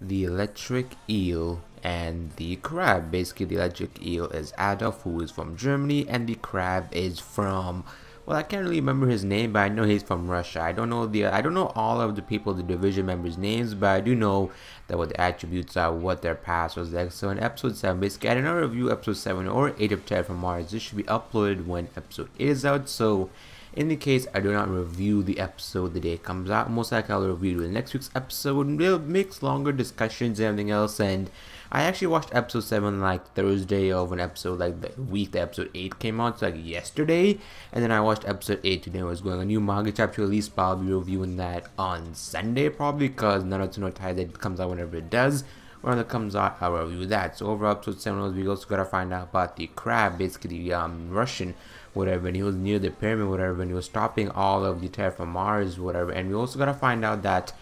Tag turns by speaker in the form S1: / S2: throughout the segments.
S1: the electric eel and the crab. Basically, the electric eel is Adolf, who is from Germany, and the crab is from. Well, I can't really remember his name, but I know he's from Russia. I don't know the I don't know all of the people, the division members' names, but I do know that what the attributes are, what their past was like. So in episode seven, basically, I do not review episode seven or eight of Terra from Mars. This should be uploaded when episode eight is out. So in the case I do not review the episode the day it comes out, most likely I'll review it in next week's episode. it will mix longer discussions and everything else. And I actually watched episode 7 like Thursday of an episode, like the week the episode 8 came out, so like yesterday. And then I watched episode 8 today. I was going a new manga chapter release, but I'll be reviewing that on Sunday probably because Naruto no Taizai comes out whenever it does when it comes out, I'll review that. So over episode 7 we also gotta find out about the crab, basically um Russian whatever when he was near the pyramid whatever when he was stopping all of the terra from mars whatever and we also got to find out that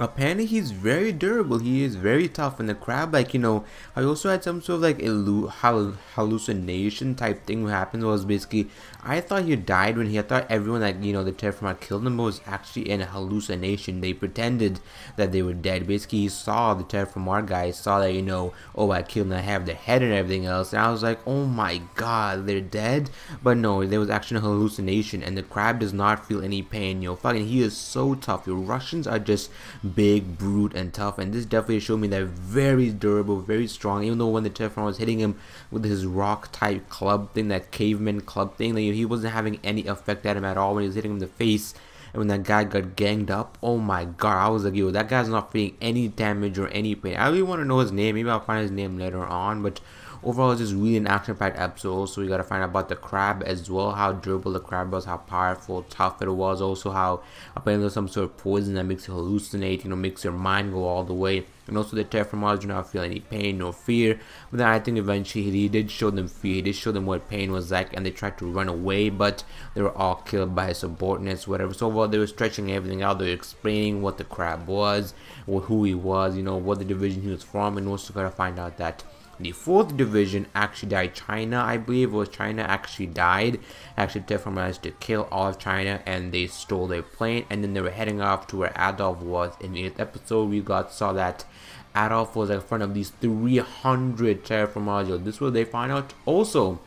S1: apparently he's very durable he is very tough and the crab like you know i also had some sort of like illu hallucination type thing what happened was basically i thought he died when he I thought everyone like you know the terraformat killed him but was actually in a hallucination they pretended that they were dead basically he saw the terraformat guy saw that you know oh i killed and i have their head and everything else and i was like oh my god they're dead but no there was actually a hallucination and the crab does not feel any pain you know fucking he is so tough your russians are just big, brute, and tough. And this definitely showed me that very durable, very strong. Even though when the Teflon was hitting him with his rock type club thing, that caveman club thing, like, he wasn't having any effect at him at all when he was hitting him in the face. And when that guy got ganged up, oh my god, I was like, yo, that guy's not feeling any damage or any pain. I really want to know his name. Maybe I'll find his name later on. But Overall, it's just really an action-packed episode. So we got to find out about the crab as well, how durable the crab was, how powerful, tough it was, also how apparently there's some sort of poison that makes you hallucinate, you know, makes your mind go all the way. And also the Terraformers do not feel any pain, no fear. But then I think eventually he did show them fear, he did show them what pain was like, and they tried to run away, but they were all killed by his subordinates, whatever. So while they were stretching everything out, they were explaining what the crab was, or who he was, you know, what the division he was from, and also gotta find out that the fourth division actually died China, I believe, was China actually died. Actually, Tifa to kill all of China and they stole their plane and then they were heading off to where Adolf was. In the eighth episode, we got saw that Adolf was in front of these 300 Terraform modules. This was they find out also.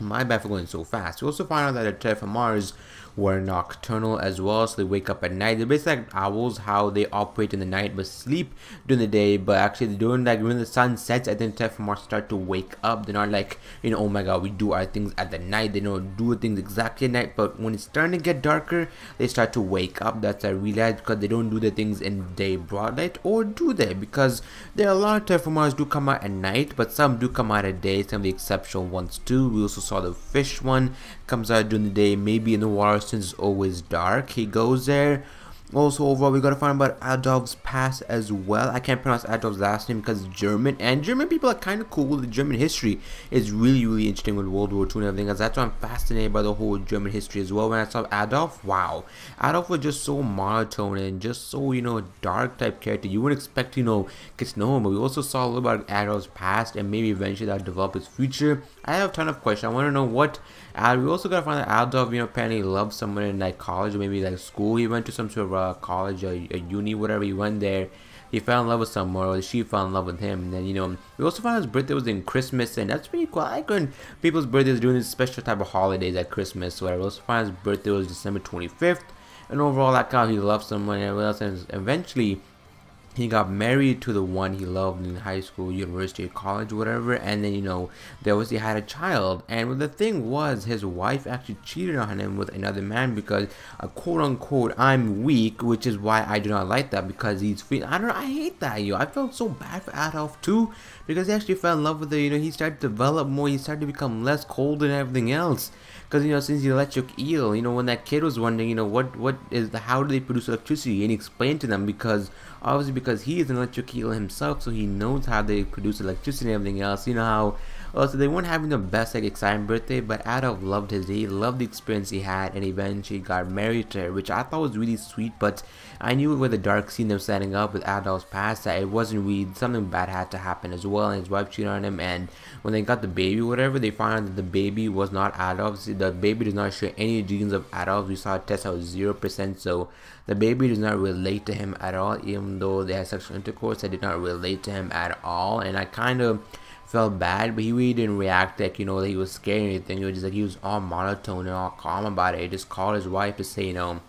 S1: My bad for going so fast. We also find out that a Terra Mars were nocturnal as well, so they wake up at night. They're basically like owls, how they operate in the night but sleep during the day. But actually, during like when the sun sets, I think Terraformers start to wake up. They're not like you know, oh my god, we do our things at the night. They don't do things exactly at night, but when it's starting to get darker, they start to wake up. That's I realized because they don't do the things in day broadlight, light, or do they? Because there are a lot of Terraformers do come out at night, but some do come out at day. Some of the exceptional ones too. We also saw the fish one comes out during the day, maybe in the water since it's always dark. He goes there, also, overall, we gotta find about Adolf's past as well. I can't pronounce Adolf's last name because German, and German people are kind of cool with the German history. It's really, really interesting with World War II and everything, that's why I'm fascinated by the whole German history as well. When I saw Adolf, wow, Adolf was just so monotone and just so you know dark type character. You wouldn't expect you know to know him. but we also saw a little about Adolf's past and maybe eventually that develop his future. I have a ton of questions. I want to know what. Uh, we also gotta find out Adolf, you know, apparently loved someone in like college or maybe like school. He went to some sort of uh, college a uni, whatever he went there, he fell in love with someone or she fell in love with him. And then, you know, we also found his birthday was in Christmas, and that's pretty cool. I like when people's birthdays during this special type of holidays at Christmas. So I also found his birthday was December 25th. And overall, that like how he loved someone and else. And eventually, he got married to the one he loved in high school, university, college, whatever, and then you know there was he had a child. And the thing was, his wife actually cheated on him with another man because, uh, quote unquote, I'm weak, which is why I do not like that because he's free. I don't, I hate that. Yo, I felt so bad for Adolf too because he actually fell in love with her. You know, he started to develop more. He started to become less cold and everything else. Because you know, since the electric eel, you know, when that kid was wondering, you know, what what is the how do they produce electricity, and he explained to them because obviously. Because because he is an electric electrocutor himself, so he knows how they produce electricity and everything else. You know how also, they weren't having the best like exciting birthday, but Adolf loved his day, loved the experience he had, and eventually got married to her, which I thought was really sweet. But I knew with the dark scene they were setting up with Adolf's past that it wasn't really something bad had to happen as well, and his wife cheated on him. And when they got the baby, whatever, they found out that the baby was not Adolf's. The baby does not show any genes of Adolf. We saw a test out zero percent, so the baby does not relate to him at all. Even though they had sexual intercourse, I did not relate to him at all, and I kind of felt bad, but he really didn't react like you know that he was scared or anything. It was just like he was all monotone and all calm about it. He just called his wife to say, you know,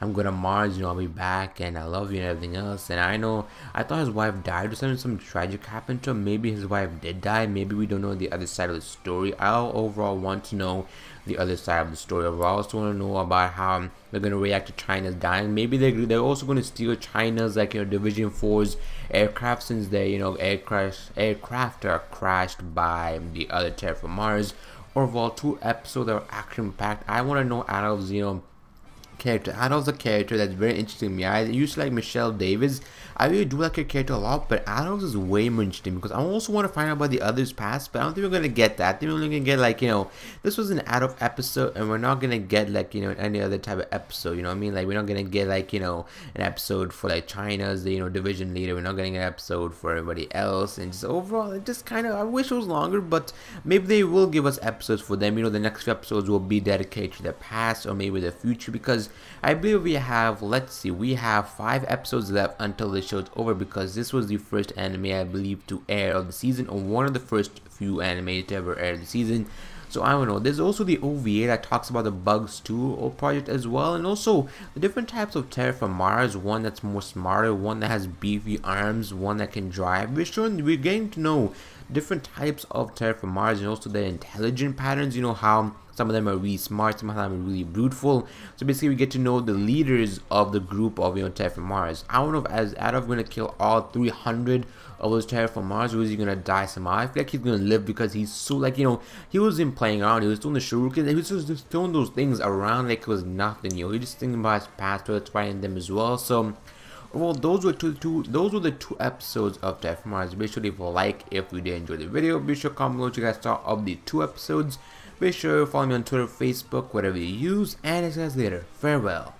S1: I'm going to Mars, you know, I'll be back and I love you and everything else. And I know, I thought his wife died or something, some tragic happened to him. Maybe his wife did die. Maybe we don't know the other side of the story. I overall want to know the other side of the story. I also want to know about how they're going to react to China's dying. Maybe they're, they're also going to steal China's, like, you know, Division 4's aircraft since they, you know, aircraft, aircraft are crashed by the other Terra from Mars. Overall, two episodes are action packed. I want to know out of, you know, character. I know a character that's very interesting to me. I used to like Michelle Davis. I really do like her character a lot, but Adams is way more interesting because I also want to find out about the others' past, but I don't think we're going to get that. I think we're only going to get like, you know, this was an adult episode and we're not going to get like, you know, any other type of episode, you know what I mean? Like, we're not going to get like, you know, an episode for like China's, you know, division leader. We're not getting an episode for everybody else. And just overall, it just kind of, I wish it was longer, but maybe they will give us episodes for them. You know, the next few episodes will be dedicated to the past or maybe the future because because I believe we have, let's see, we have 5 episodes left until the show's over because this was the first anime I believe to air of the season or one of the first few anime to ever air the season. So I don't know. There's also the OVA that talks about the Bugs 2 project as well, and also the different types of Terra from Mars. One that's more smarter, one that has beefy arms, one that can drive. We're showing, we're getting to know different types of Terra from Mars, and also their intelligent patterns. You know how some of them are really smart, some of them are really brutal. So basically we get to know the leaders of the group of you know Mars. I don't know if as Adolf gonna kill all 300 of those Mars or is he gonna die somehow? I feel like he's gonna live because he's so like you know he wasn't playing around, he was doing the shuriken, he was just throwing those things around like it was nothing, you know, he's just thinking about his past it's fighting them as well. So well those were two, two those were the two episodes of Death Mars. Be sure to leave a like if you did enjoy the video. Be sure to comment below what you guys thought of the two episodes. Be sure to follow me on Twitter, Facebook, whatever you use, and see you guys later. Farewell.